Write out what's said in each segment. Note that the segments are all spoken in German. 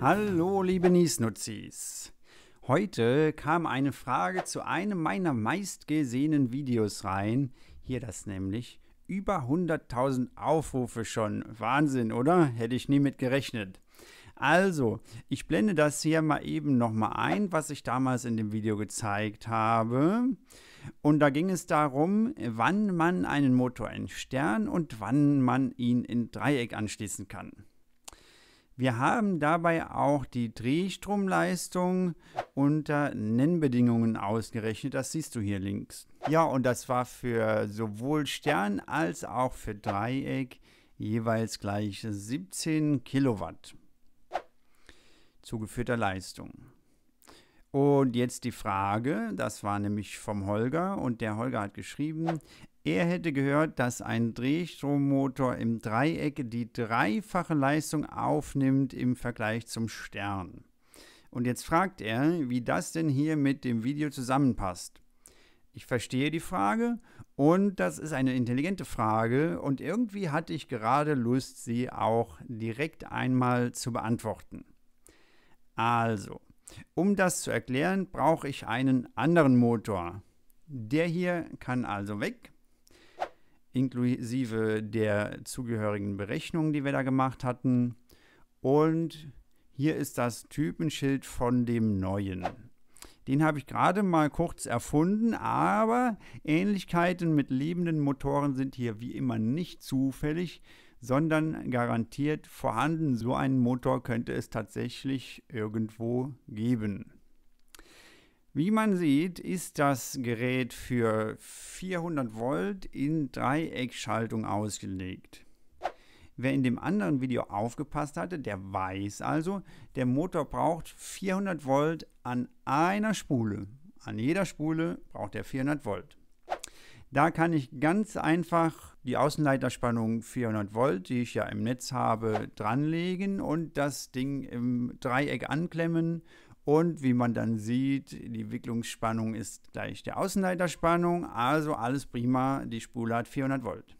Hallo, liebe Niesnutzis. Heute kam eine Frage zu einem meiner meistgesehenen Videos rein. Hier das nämlich. Über 100.000 Aufrufe schon. Wahnsinn, oder? Hätte ich nie mit gerechnet. Also, ich blende das hier mal eben nochmal ein, was ich damals in dem Video gezeigt habe. Und da ging es darum, wann man einen Motor in Stern und wann man ihn in Dreieck anschließen kann. Wir haben dabei auch die Drehstromleistung unter Nennbedingungen ausgerechnet. Das siehst du hier links. Ja, und das war für sowohl Stern als auch für Dreieck jeweils gleich 17 Kilowatt zugeführter Leistung. Und jetzt die Frage, das war nämlich vom Holger und der Holger hat geschrieben, er hätte gehört, dass ein Drehstrommotor im Dreieck die dreifache Leistung aufnimmt im Vergleich zum Stern. Und jetzt fragt er, wie das denn hier mit dem Video zusammenpasst. Ich verstehe die Frage und das ist eine intelligente Frage und irgendwie hatte ich gerade Lust, sie auch direkt einmal zu beantworten. Also, um das zu erklären, brauche ich einen anderen Motor. Der hier kann also weg, inklusive der zugehörigen Berechnungen, die wir da gemacht hatten. Und hier ist das Typenschild von dem neuen. Den habe ich gerade mal kurz erfunden, aber Ähnlichkeiten mit lebenden Motoren sind hier wie immer nicht zufällig, sondern garantiert vorhanden. So einen Motor könnte es tatsächlich irgendwo geben. Wie man sieht, ist das Gerät für 400 Volt in Dreieckschaltung ausgelegt. Wer in dem anderen Video aufgepasst hatte, der weiß also, der Motor braucht 400 Volt an einer Spule. An jeder Spule braucht er 400 Volt. Da kann ich ganz einfach die Außenleiterspannung 400 Volt, die ich ja im Netz habe, dranlegen und das Ding im Dreieck anklemmen. Und wie man dann sieht, die Wicklungsspannung ist gleich der Außenleiterspannung. Also alles prima, die Spule hat 400 Volt.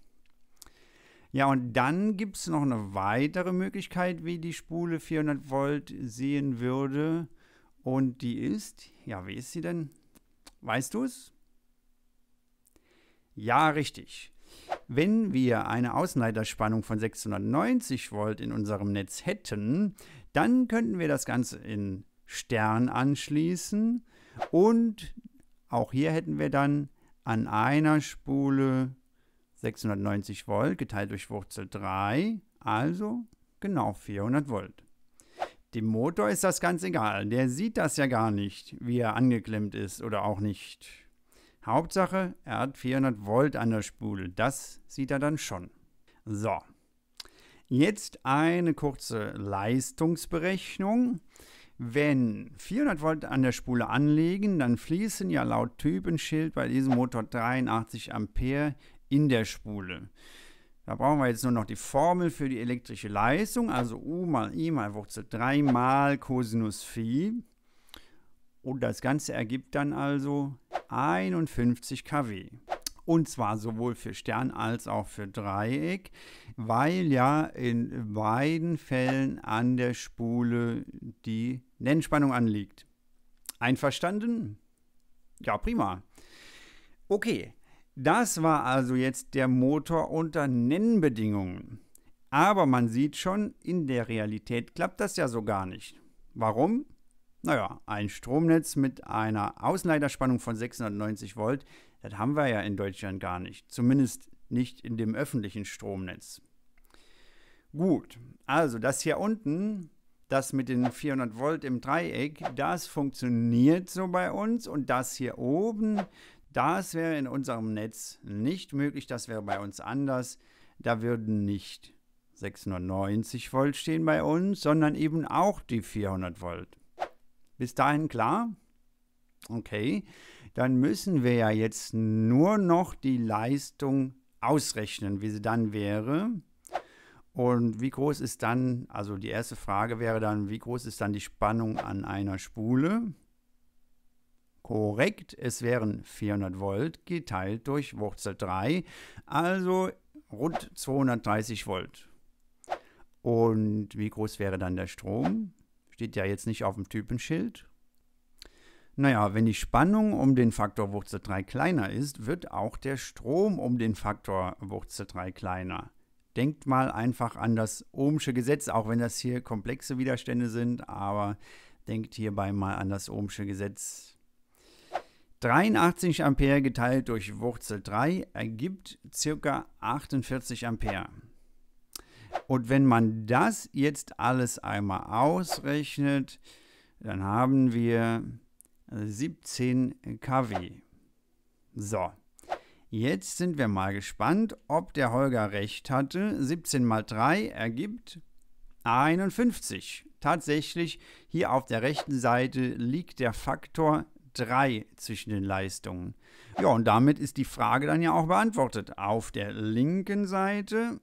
Ja, und dann gibt es noch eine weitere Möglichkeit, wie die Spule 400 Volt sehen würde. Und die ist, ja, wie ist sie denn? Weißt du es? Ja, richtig. Wenn wir eine Außenleiterspannung von 690 Volt in unserem Netz hätten, dann könnten wir das Ganze in Stern anschließen und auch hier hätten wir dann an einer Spule 690 Volt geteilt durch Wurzel 3, also genau 400 Volt. Dem Motor ist das ganz egal, der sieht das ja gar nicht, wie er angeklemmt ist oder auch nicht. Hauptsache, er hat 400 Volt an der Spule. Das sieht er dann schon. So, jetzt eine kurze Leistungsberechnung. Wenn 400 Volt an der Spule anlegen, dann fließen ja laut Typenschild bei diesem Motor 83 Ampere in der Spule. Da brauchen wir jetzt nur noch die Formel für die elektrische Leistung, also U mal I mal Wurzel 3 mal Cosinus Phi. Und das Ganze ergibt dann also 51 kW. Und zwar sowohl für Stern als auch für Dreieck, weil ja in beiden Fällen an der Spule die Nennspannung anliegt. Einverstanden? Ja, prima. Okay, das war also jetzt der Motor unter Nennbedingungen. Aber man sieht schon, in der Realität klappt das ja so gar nicht. Warum? Naja, ein Stromnetz mit einer Außenleiterspannung von 690 Volt, das haben wir ja in Deutschland gar nicht. Zumindest nicht in dem öffentlichen Stromnetz. Gut, also das hier unten, das mit den 400 Volt im Dreieck, das funktioniert so bei uns. Und das hier oben, das wäre in unserem Netz nicht möglich. Das wäre bei uns anders. Da würden nicht 690 Volt stehen bei uns, sondern eben auch die 400 Volt. Bis dahin klar? Okay, dann müssen wir ja jetzt nur noch die Leistung ausrechnen, wie sie dann wäre. Und wie groß ist dann, also die erste Frage wäre dann, wie groß ist dann die Spannung an einer Spule? Korrekt, es wären 400 Volt geteilt durch Wurzel 3, also rund 230 Volt. Und wie groß wäre dann der Strom? Steht ja jetzt nicht auf dem Typenschild. Naja, wenn die Spannung um den Faktor Wurzel 3 kleiner ist, wird auch der Strom um den Faktor Wurzel 3 kleiner. Denkt mal einfach an das Ohmsche Gesetz, auch wenn das hier komplexe Widerstände sind, aber denkt hierbei mal an das Ohmsche Gesetz. 83 Ampere geteilt durch Wurzel 3 ergibt ca. 48 Ampere. Und wenn man das jetzt alles einmal ausrechnet, dann haben wir 17 kW. So, jetzt sind wir mal gespannt, ob der Holger recht hatte. 17 mal 3 ergibt 51. Tatsächlich, hier auf der rechten Seite liegt der Faktor 3 zwischen den Leistungen. Ja, und damit ist die Frage dann ja auch beantwortet. Auf der linken Seite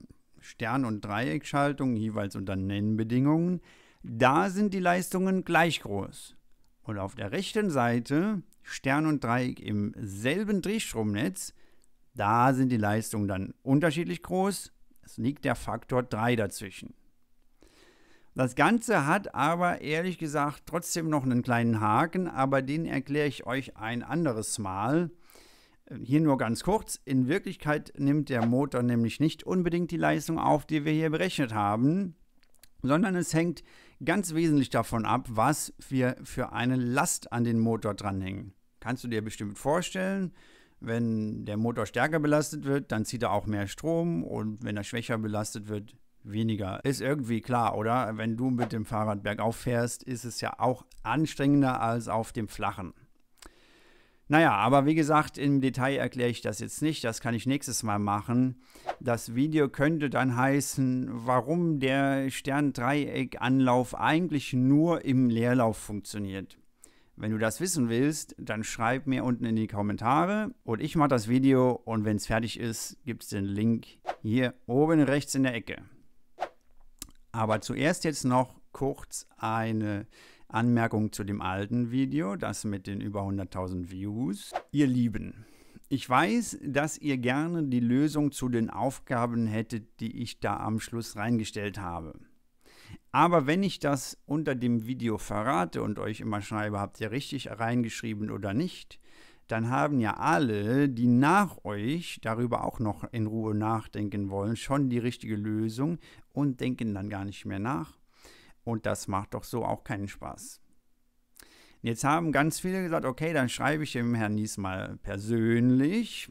Stern- und Dreieckschaltung jeweils unter Nennbedingungen, da sind die Leistungen gleich groß. Und auf der rechten Seite, Stern und Dreieck im selben Drehstromnetz, da sind die Leistungen dann unterschiedlich groß. Es liegt der Faktor 3 dazwischen. Das Ganze hat aber ehrlich gesagt trotzdem noch einen kleinen Haken, aber den erkläre ich euch ein anderes Mal. Hier nur ganz kurz, in Wirklichkeit nimmt der Motor nämlich nicht unbedingt die Leistung auf, die wir hier berechnet haben, sondern es hängt ganz wesentlich davon ab, was wir für eine Last an den Motor dranhängen. Kannst du dir bestimmt vorstellen, wenn der Motor stärker belastet wird, dann zieht er auch mehr Strom und wenn er schwächer belastet wird, weniger. Ist irgendwie klar, oder? Wenn du mit dem Fahrrad bergauf fährst, ist es ja auch anstrengender als auf dem flachen. Naja, aber wie gesagt, im Detail erkläre ich das jetzt nicht. Das kann ich nächstes Mal machen. Das Video könnte dann heißen, warum der stern anlauf eigentlich nur im Leerlauf funktioniert. Wenn du das wissen willst, dann schreib mir unten in die Kommentare und ich mache das Video und wenn es fertig ist, gibt es den Link hier oben rechts in der Ecke. Aber zuerst jetzt noch kurz eine Anmerkung zu dem alten Video, das mit den über 100.000 Views. Ihr Lieben, ich weiß, dass ihr gerne die Lösung zu den Aufgaben hättet, die ich da am Schluss reingestellt habe. Aber wenn ich das unter dem Video verrate und euch immer schreibe, habt ihr richtig reingeschrieben oder nicht, dann haben ja alle, die nach euch darüber auch noch in Ruhe nachdenken wollen, schon die richtige Lösung und denken dann gar nicht mehr nach und das macht doch so auch keinen Spaß. jetzt haben ganz viele gesagt, okay, dann schreibe ich dem Herrn Nies mal persönlich.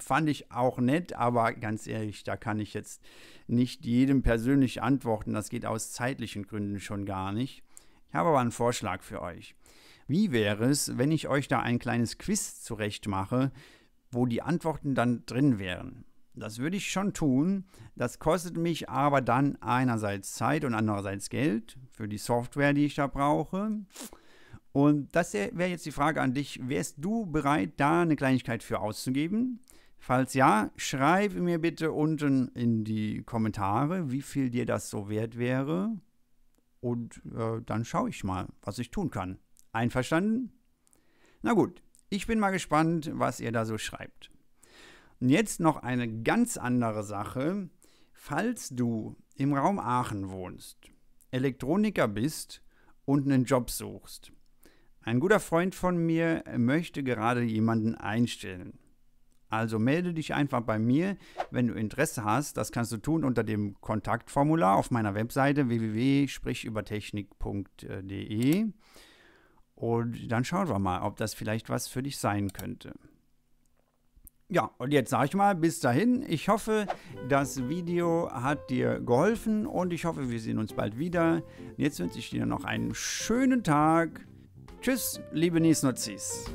Fand ich auch nett, aber ganz ehrlich, da kann ich jetzt nicht jedem persönlich antworten. Das geht aus zeitlichen Gründen schon gar nicht. Ich habe aber einen Vorschlag für euch. Wie wäre es, wenn ich euch da ein kleines Quiz zurechtmache, wo die Antworten dann drin wären? Das würde ich schon tun. Das kostet mich aber dann einerseits Zeit und andererseits Geld für die Software, die ich da brauche. Und das wäre jetzt die Frage an dich. Wärst du bereit, da eine Kleinigkeit für auszugeben? Falls ja, schreib mir bitte unten in die Kommentare, wie viel dir das so wert wäre. Und äh, dann schaue ich mal, was ich tun kann. Einverstanden? Na gut, ich bin mal gespannt, was ihr da so schreibt. Und jetzt noch eine ganz andere Sache. Falls du im Raum Aachen wohnst, Elektroniker bist und einen Job suchst, ein guter Freund von mir möchte gerade jemanden einstellen. Also melde dich einfach bei mir, wenn du Interesse hast. Das kannst du tun unter dem Kontaktformular auf meiner Webseite www.sprichübertechnik.de. Und dann schauen wir mal, ob das vielleicht was für dich sein könnte. Ja, und jetzt sage ich mal, bis dahin. Ich hoffe, das Video hat dir geholfen und ich hoffe, wir sehen uns bald wieder. Und jetzt wünsche ich dir noch einen schönen Tag. Tschüss, liebe Niesnutzis.